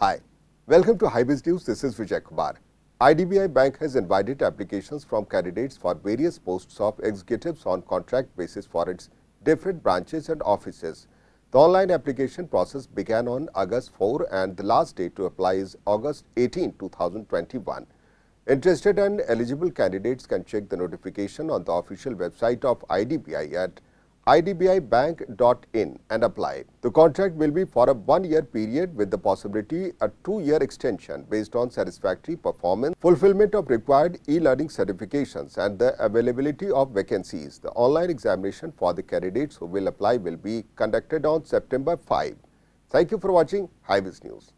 Hi, welcome to Highbiz News. This is Vijay Kumar. IDBI Bank has invited applications from candidates for various posts of executives on contract basis for its different branches and offices. The online application process began on August 4 and the last date to apply is August 18, 2021. Interested and eligible candidates can check the notification on the official website of IDBI at idbibank.in and apply. The contract will be for a one-year period with the possibility a two-year extension based on satisfactory performance, fulfillment of required e-learning certifications and the availability of vacancies. The online examination for the candidates who will apply will be conducted on September 5. Thank you for watching Highways News.